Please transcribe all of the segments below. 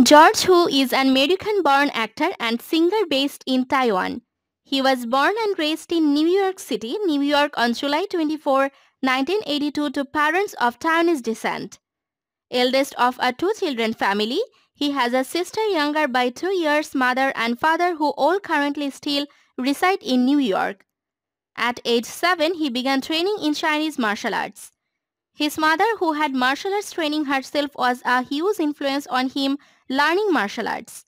George Hu is an American-born actor and singer based in Taiwan. He was born and raised in New York City, New York on July 24, 1982 to parents of Taiwanese descent. Eldest of a two-children family, he has a sister younger by two years, mother and father who all currently still reside in New York. At age 7, he began training in Chinese martial arts. His mother, who had martial arts training herself, was a huge influence on him learning martial arts.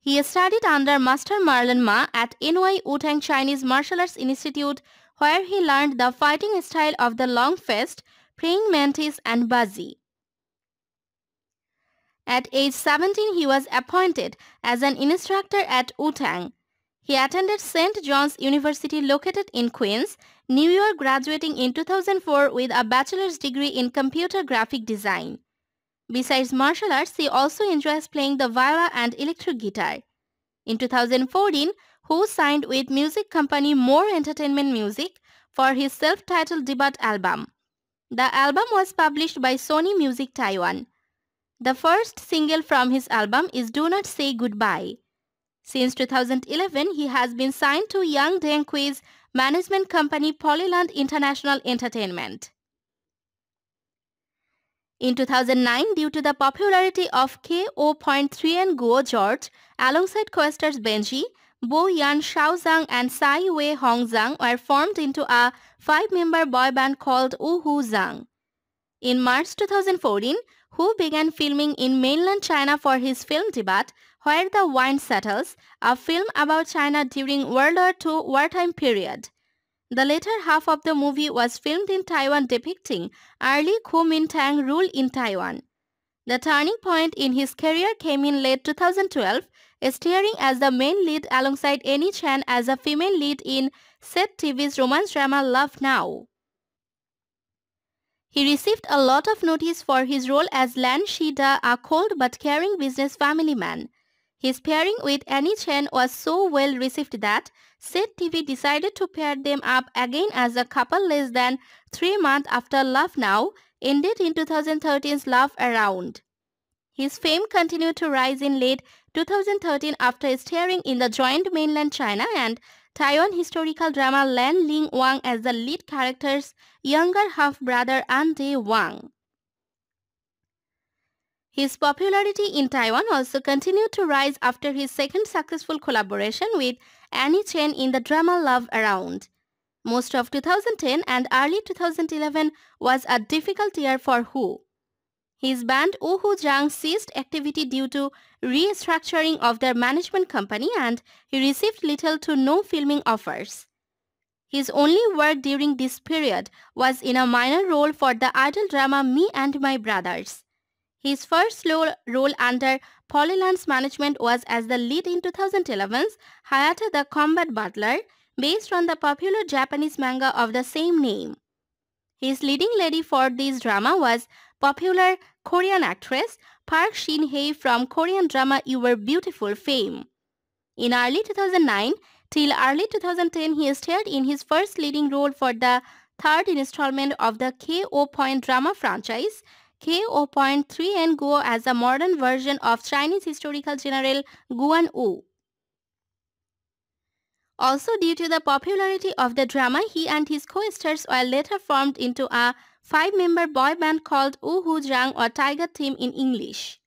He studied under Master Marlon Ma at NY Wutang Chinese Martial Arts Institute, where he learned the fighting style of the long fist, praying mantis and bazi. At age 17, he was appointed as an instructor at Wutang. He attended St. John's University located in Queens, New York graduating in 2004 with a bachelor's degree in computer graphic design. Besides martial arts, he also enjoys playing the viola and electric guitar. In 2014, Hu signed with music company More Entertainment Music for his self-titled debut album. The album was published by Sony Music Taiwan. The first single from his album is Do Not Say Goodbye. Since 2011, he has been signed to Young Dengqui's management company Polyland International Entertainment. In 2009, due to the popularity of KO.3 and Guo George, alongside co-stars Benji, Bo Yan Zhang, and Sai Wei Zhang, were formed into a five-member boy band called Uhu Zhang. In March 2014, Hu began filming in mainland China for his film debut, where the Wind Settles, a film about China during World War II wartime period. The latter half of the movie was filmed in Taiwan depicting early Kuomintang rule in Taiwan. The turning point in his career came in late 2012, starring as the main lead alongside Annie Chan as a female lead in Set TV's romance drama Love Now. He received a lot of notice for his role as Lan Shida, a cold but caring business family man. His pairing with Annie Chen was so well received that Set TV decided to pair them up again as a couple less than three months after Love Now ended in 2013's Love Around. His fame continued to rise in late 2013 after starring in the joint mainland China and Taiwan historical drama Lan Ling Wang as the lead character's younger half-brother Andy Wang. His popularity in Taiwan also continued to rise after his second successful collaboration with Annie Chen in the drama Love Around. Most of 2010 and early 2011 was a difficult year for Hu. His band Uhu Jang ceased activity due to restructuring of their management company and he received little to no filming offers. His only work during this period was in a minor role for the idol drama Me and My Brothers. His first role under Polyland's management was as the lead in 2011's Hayata the Combat Butler, based on the popular Japanese manga of the same name. His leading lady for this drama was popular Korean actress Park Shin-hye from Korean drama You Were Beautiful fame. In early 2009 till early 2010, he starred in his first leading role for the third installment of the KO Point drama franchise, KO.3 03 and Go as a modern version of Chinese historical general Guan Wu. Also due to the popularity of the drama, he and his co-stars were later formed into a five-member boy band called Hu Zhang or Tiger Team in English.